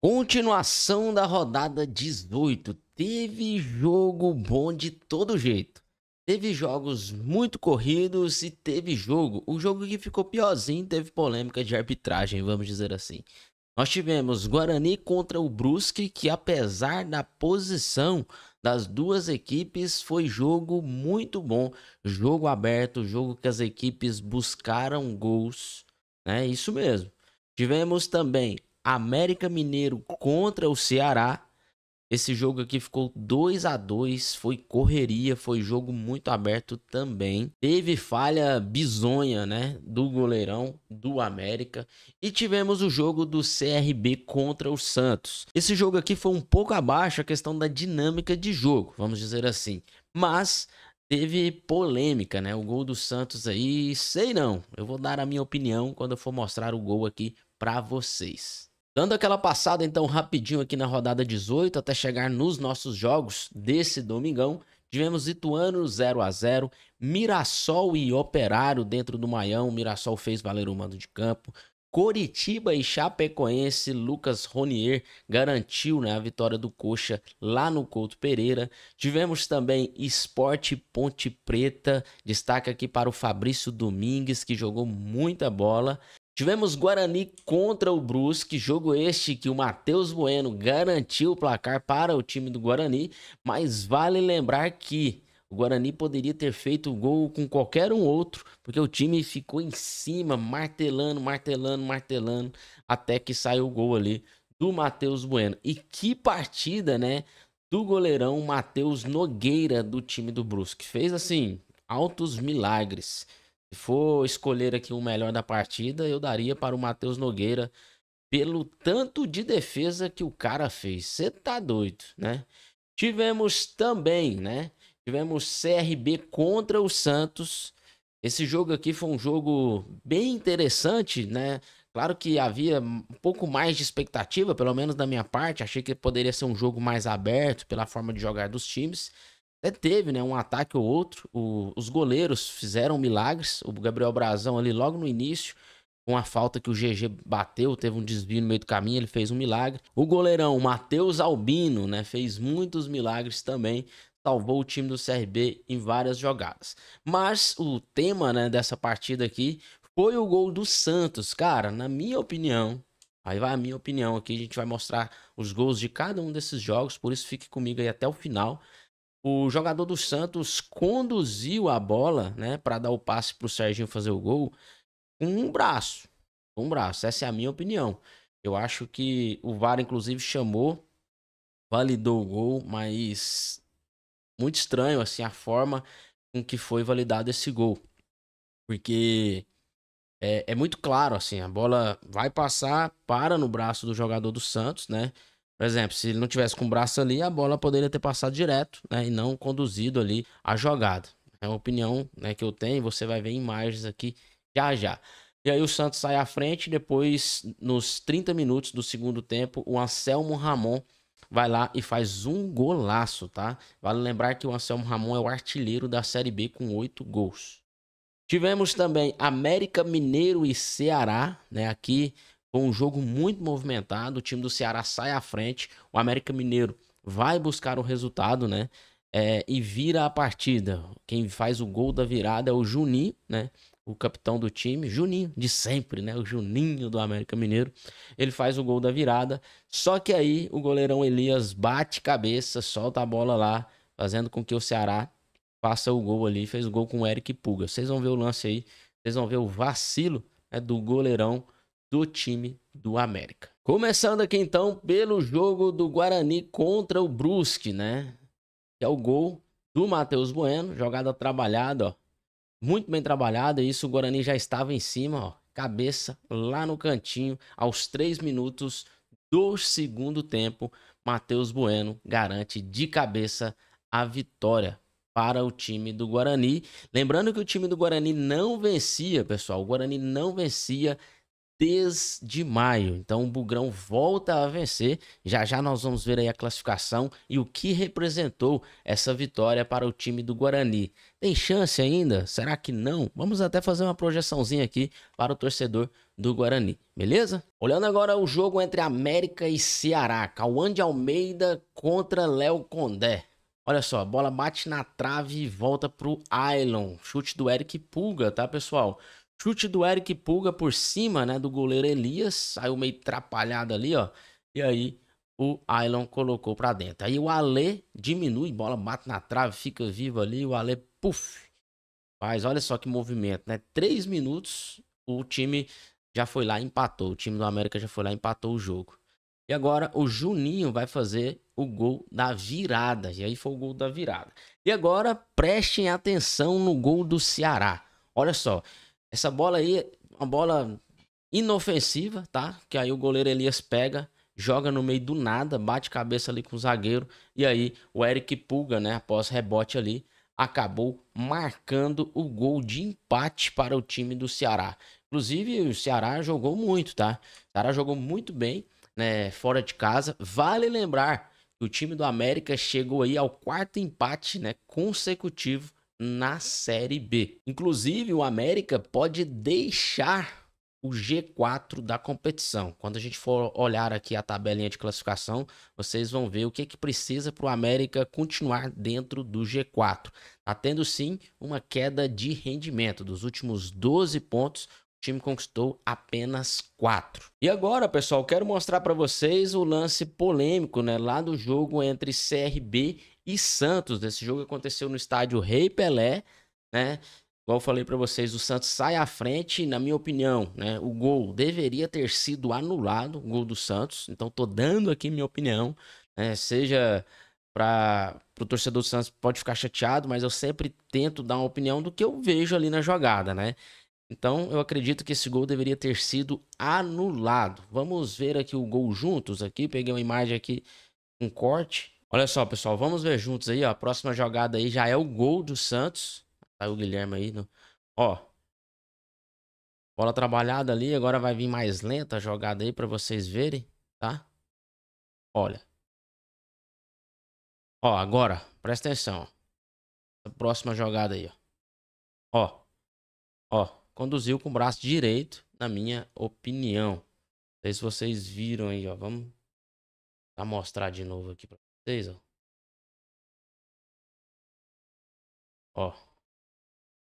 Continuação da rodada 18. Teve jogo bom de todo jeito. Teve jogos muito corridos e teve jogo. O jogo que ficou piorzinho teve polêmica de arbitragem, vamos dizer assim. Nós tivemos Guarani contra o Brusque, que apesar da posição das duas equipes, foi jogo muito bom. Jogo aberto, jogo que as equipes buscaram gols. É né? isso mesmo. Tivemos também América Mineiro contra o Ceará. Esse jogo aqui ficou 2 a 2 foi correria, foi jogo muito aberto também. Teve falha bizonha, né, do goleirão do América. E tivemos o jogo do CRB contra o Santos. Esse jogo aqui foi um pouco abaixo a questão da dinâmica de jogo, vamos dizer assim. Mas teve polêmica, né? O gol do Santos aí, sei não. Eu vou dar a minha opinião quando eu for mostrar o gol aqui para vocês. Dando aquela passada então rapidinho aqui na rodada 18 até chegar nos nossos jogos desse domingão, tivemos Ituano 0 a 0, Mirassol e Operário dentro do Maião, o Mirassol fez valer o mando de campo. Coritiba e Chapecoense, Lucas Ronier garantiu né, a vitória do Coxa lá no Couto Pereira. Tivemos também Esporte Ponte Preta, destaque aqui para o Fabrício Domingues, que jogou muita bola. Tivemos Guarani contra o Brusque, jogo este que o Matheus Bueno garantiu o placar para o time do Guarani, mas vale lembrar que o Guarani poderia ter feito o gol com qualquer um outro, porque o time ficou em cima, martelando, martelando, martelando, até que saiu o gol ali do Matheus Bueno. E que partida, né? Do goleirão Matheus Nogueira do time do Brusque. Fez assim, altos milagres. Se for escolher aqui o melhor da partida, eu daria para o Matheus Nogueira pelo tanto de defesa que o cara fez. Você tá doido, né? Tivemos também, né? Tivemos CRB contra o Santos. Esse jogo aqui foi um jogo bem interessante, né? Claro que havia um pouco mais de expectativa, pelo menos da minha parte. Achei que poderia ser um jogo mais aberto pela forma de jogar dos times. Até teve, né? Um ataque ou outro. O, os goleiros fizeram milagres. O Gabriel Brazão ali logo no início, com a falta que o GG bateu, teve um desvio no meio do caminho, ele fez um milagre. O goleirão Matheus Albino, né? Fez muitos milagres também. Salvou o time do CRB em várias jogadas. Mas o tema né, dessa partida aqui foi o gol do Santos. Cara, na minha opinião, Aí vai a minha opinião aqui, a gente vai mostrar os gols de cada um desses jogos, por isso fique comigo aí até o final o jogador do Santos conduziu a bola, né, para dar o passe para o Serginho fazer o gol com um braço. Um braço, essa é a minha opinião. Eu acho que o VAR inclusive chamou, validou o gol, mas muito estranho assim a forma com que foi validado esse gol. Porque é, é muito claro assim, a bola vai passar, para no braço do jogador do Santos, né? Por exemplo, se ele não tivesse com o braço ali, a bola poderia ter passado direto, né? E não conduzido ali a jogada. É uma opinião né, que eu tenho, você vai ver imagens aqui já já. E aí o Santos sai à frente, depois, nos 30 minutos do segundo tempo, o Anselmo Ramon vai lá e faz um golaço, tá? Vale lembrar que o Anselmo Ramon é o artilheiro da Série B com oito gols. Tivemos também América Mineiro e Ceará, né? Aqui foi um jogo muito movimentado. O time do Ceará sai à frente. O América Mineiro vai buscar o resultado, né? É, e vira a partida. Quem faz o gol da virada é o Juninho, né? O capitão do time, Juninho, de sempre, né? O Juninho do América Mineiro. Ele faz o gol da virada. Só que aí o goleirão Elias bate cabeça, solta a bola lá, fazendo com que o Ceará faça o gol ali. Fez o gol com o Eric Puga. Vocês vão ver o lance aí. Vocês vão ver o vacilo né, do goleirão do time do América. Começando aqui então pelo jogo do Guarani contra o Brusque, né? Que é o gol do Matheus Bueno, jogada trabalhada, ó. Muito bem trabalhada, isso o Guarani já estava em cima, ó. Cabeça lá no cantinho, aos 3 minutos do segundo tempo, Matheus Bueno garante de cabeça a vitória para o time do Guarani. Lembrando que o time do Guarani não vencia, pessoal. O Guarani não vencia desde maio. Então o Bugrão volta a vencer. Já já nós vamos ver aí a classificação e o que representou essa vitória para o time do Guarani. Tem chance ainda? Será que não? Vamos até fazer uma projeçãozinha aqui para o torcedor do Guarani, beleza? Olhando agora o jogo entre América e Ceará. Cauã de Almeida contra Léo Condé. Olha só, a bola bate na trave e volta pro Ailon. Chute do Eric Pulga, tá, pessoal? Chute do Eric Pulga por cima, né, do goleiro Elias, saiu meio atrapalhado ali, ó. E aí o Aylon colocou para dentro. Aí o Ale diminui, bola bate na trave, fica vivo ali, o Ale puf. Mas olha só que movimento, né? Três minutos, o time já foi lá empatou. O time do América já foi lá empatou o jogo. E agora o Juninho vai fazer o gol da virada. E aí foi o gol da virada. E agora prestem atenção no gol do Ceará. Olha só, essa bola aí, uma bola inofensiva, tá? Que aí o goleiro Elias pega, joga no meio do nada, bate cabeça ali com o zagueiro. E aí o Eric Pulga, né? Após rebote ali, acabou marcando o gol de empate para o time do Ceará. Inclusive, o Ceará jogou muito, tá? O Ceará jogou muito bem, né? Fora de casa. Vale lembrar que o time do América chegou aí ao quarto empate, né? Consecutivo na Série B. Inclusive, o América pode deixar o G4 da competição. Quando a gente for olhar aqui a tabelinha de classificação, vocês vão ver o que, é que precisa para o América continuar dentro do G4. Está tendo sim uma queda de rendimento. Dos últimos 12 pontos, o time conquistou apenas 4. E agora, pessoal, quero mostrar para vocês o lance polêmico né, lá do jogo entre CRB e Santos. Esse jogo aconteceu no estádio Rei Pelé, né? Igual eu falei para vocês, o Santos sai à frente, na minha opinião, né? O gol deveria ter sido anulado, o gol do Santos. Então tô dando aqui minha opinião, né? Seja para o torcedor do Santos pode ficar chateado, mas eu sempre tento dar uma opinião do que eu vejo ali na jogada, né? Então eu acredito que esse gol deveria ter sido anulado. Vamos ver aqui o gol juntos aqui, peguei uma imagem aqui um corte Olha só, pessoal, vamos ver juntos aí, ó. A próxima jogada aí já é o gol do Santos. Saiu tá o Guilherme aí. No... Ó. Bola trabalhada ali, agora vai vir mais lenta a jogada aí pra vocês verem, tá? Olha. Ó, agora, presta atenção. A próxima jogada aí, ó. Ó. Ó, conduziu com o braço direito, na minha opinião. Não sei se vocês viram aí, ó. Vamos mostrar de novo aqui pra vocês, é ó. Ó.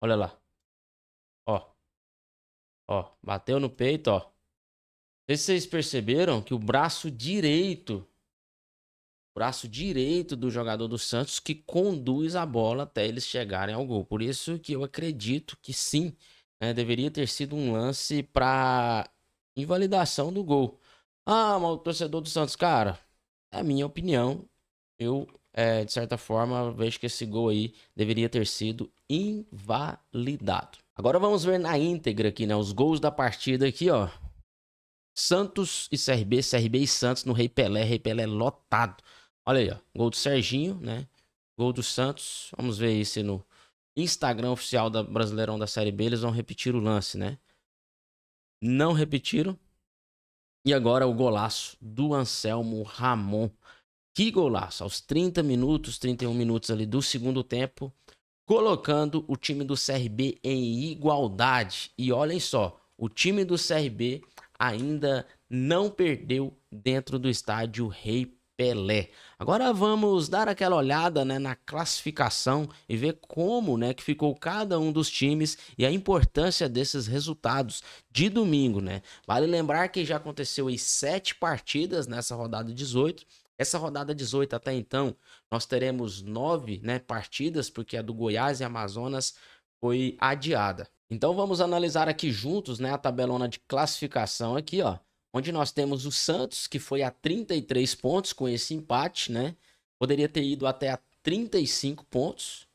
Olha lá. Ó. Ó, bateu no peito, ó. Se vocês perceberam que o braço direito, braço direito do jogador do Santos que conduz a bola até eles chegarem ao gol. Por isso que eu acredito que sim, né, deveria ter sido um lance para invalidação do gol. Ah, mas o torcedor do Santos, cara, é a minha opinião, eu, é, de certa forma, vejo que esse gol aí deveria ter sido invalidado. Agora vamos ver na íntegra aqui, né? Os gols da partida aqui, ó. Santos e CRB, CRB e Santos no Rei Pelé, Rei Pelé lotado. Olha aí, ó. Gol do Serginho, né? Gol do Santos. Vamos ver aí se no Instagram oficial da Brasileirão da Série B eles vão repetir o lance, né? Não repetiram. E agora o golaço do Anselmo Ramon. Que golaço! Aos 30 minutos, 31 minutos ali do segundo tempo, colocando o time do CRB em igualdade. E olhem só, o time do CRB ainda não perdeu dentro do estádio Rei Pelé. Agora vamos dar aquela olhada né, na classificação e ver como né, que ficou cada um dos times e a importância desses resultados de domingo. Né? Vale lembrar que já aconteceu aí sete partidas nessa rodada 18 essa rodada 18 até então, nós teremos nove né, partidas, porque a do Goiás e Amazonas foi adiada. Então vamos analisar aqui juntos né, a tabelona de classificação aqui, ó. Onde nós temos o Santos, que foi a 33 pontos com esse empate, né? Poderia ter ido até a 35 pontos.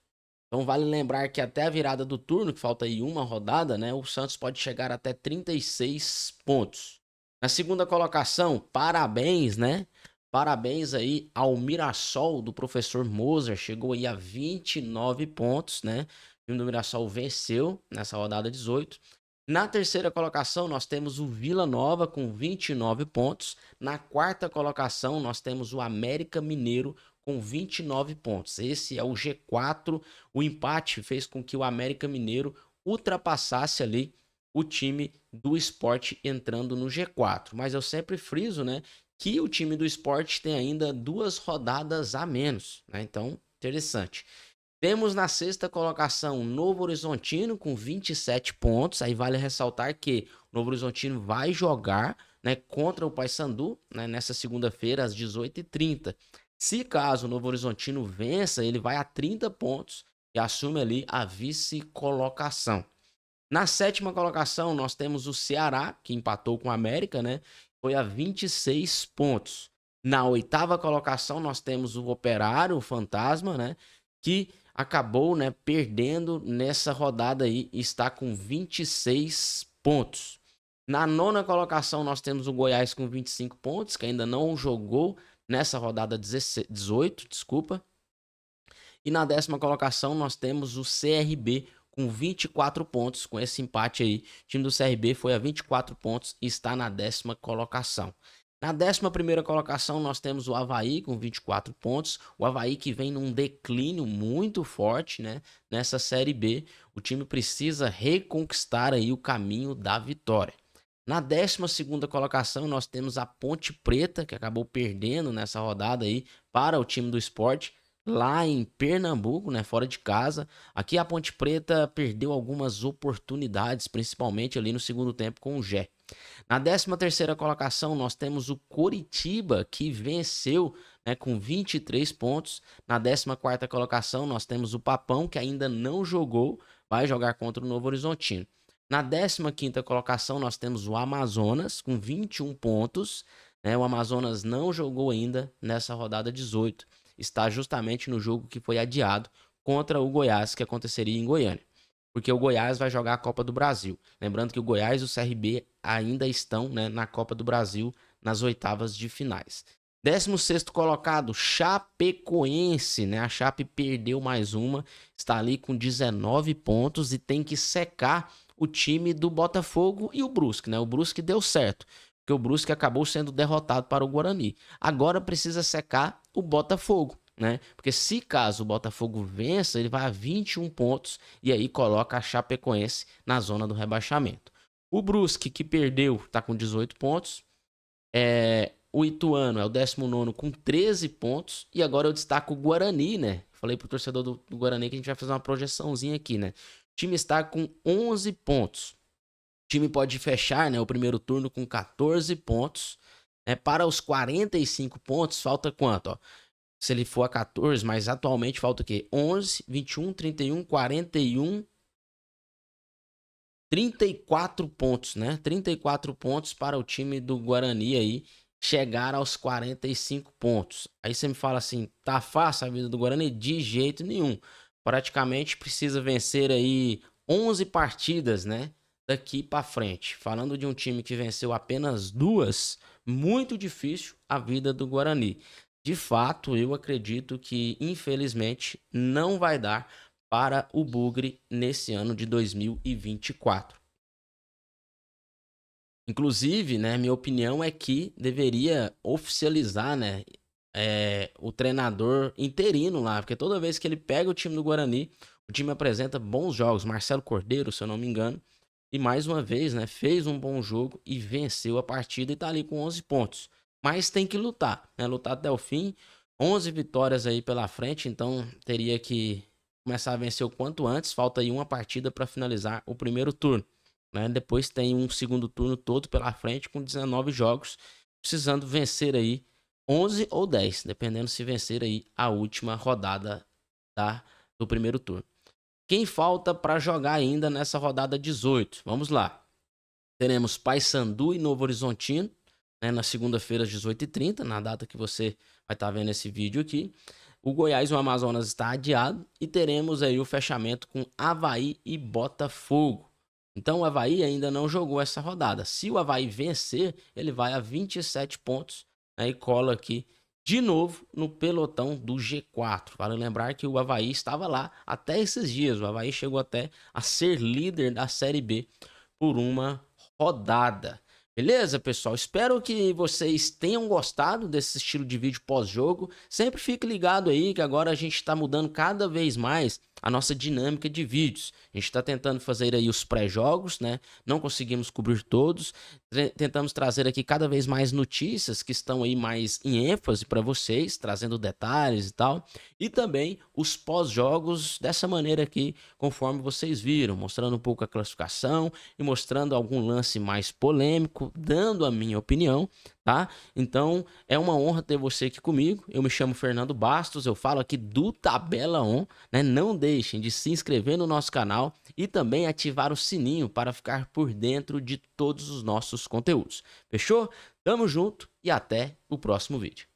Então vale lembrar que até a virada do turno, que falta aí uma rodada, né? O Santos pode chegar até 36 pontos. Na segunda colocação, parabéns, né? Parabéns aí ao Mirassol do professor Moser, chegou aí a 29 pontos, né? O time do Mirassol venceu nessa rodada 18. Na terceira colocação, nós temos o Vila Nova com 29 pontos. Na quarta colocação, nós temos o América Mineiro com 29 pontos. Esse é o G4. O empate fez com que o América Mineiro ultrapassasse ali o time do esporte entrando no G4. Mas eu sempre friso, né, que o time do esporte tem ainda duas rodadas a menos. Né? Então, interessante. Temos na sexta colocação Novo Horizontino com 27 pontos. Aí vale ressaltar que o Novo Horizontino vai jogar né, contra o Paysandu né, nessa segunda-feira às 18h30. Se caso o Novo Horizontino vença, ele vai a 30 pontos e assume ali a vice-colocação. Na sétima colocação, nós temos o Ceará, que empatou com o América, né? foi a 26 pontos. Na oitava colocação, nós temos o Operário, o Fantasma, né? Que acabou né, perdendo nessa rodada aí está com 26 pontos. Na nona colocação, nós temos o Goiás com 25 pontos, que ainda não jogou nessa rodada 18, desculpa. E na décima colocação, nós temos o CRB com 24 pontos. Com esse empate aí, o time do CRB foi a 24 pontos e está na décima colocação. Na décima primeira colocação, nós temos o Havaí com 24 pontos. O Havaí que vem num declínio muito forte né? nessa Série B. O time precisa reconquistar aí o caminho da vitória. Na 12 colocação, nós temos a Ponte Preta, que acabou perdendo nessa rodada aí para o time do esporte lá em Pernambuco, né, fora de casa. Aqui a Ponte Preta perdeu algumas oportunidades, principalmente ali no segundo tempo com o Gé. Na 13ª colocação, nós temos o Coritiba, que venceu né, com 23 pontos. Na 14ª colocação, nós temos o Papão, que ainda não jogou, vai jogar contra o Novo Horizontino. Na 15ª colocação, nós temos o Amazonas, com 21 pontos. Né, o Amazonas não jogou ainda nessa rodada 18 está justamente no jogo que foi adiado contra o Goiás, que aconteceria em Goiânia. Porque o Goiás vai jogar a Copa do Brasil. Lembrando que o Goiás e o CRB ainda estão né, na Copa do Brasil nas oitavas de finais. 16 colocado, Chapecoense, né? A Chape perdeu mais uma, está ali com 19 pontos e tem que secar o time do Botafogo e o Brusque, né? O Brusque deu certo, porque o Brusque acabou sendo derrotado para o Guarani. Agora precisa secar o Botafogo. Né? Porque se caso o Botafogo vença, ele vai a 21 pontos e aí coloca a Chapecoense na zona do rebaixamento. O Brusque, que perdeu, está com 18 pontos. É, o Ituano é o 19 com 13 pontos. E agora eu destaco o Guarani, né? Falei pro torcedor do, do, Guarani que a gente vai fazer uma projeçãozinha aqui, né? O time está com 11 pontos. O time pode fechar né, o primeiro turno com 14 pontos. Né? Para os 45 pontos, falta quanto? Ó? Se ele for a 14, mas atualmente falta o quê? 11, 21, 31, 41, 34 pontos, né? 34 pontos para o time do Guarani aí chegar aos 45 pontos. Aí você me fala assim, tá fácil a vida do Guarani? De jeito nenhum. Praticamente precisa vencer aí 11 partidas, né? Daqui para frente. Falando de um time que venceu apenas duas, muito difícil a vida do Guarani. De fato, eu acredito que, infelizmente, não vai dar para o Bugre nesse ano de 2024. Inclusive, né, minha opinião é que deveria oficializar né, é, o treinador interino lá, porque toda vez que ele pega o time do Guarani, o time apresenta bons jogos. Marcelo Cordeiro, se eu não me engano, e mais uma vez, né, fez um bom jogo e venceu a partida e está ali com 11 pontos. Mas tem que lutar, né, lutar até o fim. 11 vitórias aí pela frente, então teria que começar a vencer o quanto antes. Falta aí uma partida para finalizar o primeiro turno. Né? Depois tem um segundo turno todo pela frente com 19 jogos, precisando vencer aí 11 ou 10, dependendo se vencer aí a última rodada da, do primeiro turno. Quem falta para jogar ainda nessa rodada 18? Vamos lá. Teremos Paysandu e Novo Horizontino né, na segunda-feira às 18h30, na data que você vai estar tá vendo esse vídeo aqui. O Goiás e o Amazonas está adiado e teremos aí o fechamento com Havaí e Botafogo. Então o Havaí ainda não jogou essa rodada. Se o Havaí vencer, ele vai a 27 pontos né, e cola aqui de novo no pelotão do G4. Vale lembrar que o Havaí estava lá até esses dias. O Havaí chegou até a ser líder da Série B por uma rodada. Beleza, pessoal? Espero que vocês tenham gostado desse estilo de vídeo pós-jogo. Sempre fique ligado aí que agora a gente está mudando cada vez mais a nossa dinâmica de vídeos. A gente está tentando fazer aí os pré-jogos, né? Não conseguimos cobrir todos tentamos trazer aqui cada vez mais notícias que estão aí mais em ênfase para vocês, trazendo detalhes e tal. E também os pós-jogos dessa maneira aqui, conforme vocês viram, mostrando um pouco a classificação e mostrando algum lance mais polêmico, dando a minha opinião tá? Então, é uma honra ter você aqui comigo. Eu me chamo Fernando Bastos, eu falo aqui do Tabela On, né? Não deixem de se inscrever no nosso canal e também ativar o sininho para ficar por dentro de todos os nossos conteúdos. Fechou? Tamo junto e até o próximo vídeo.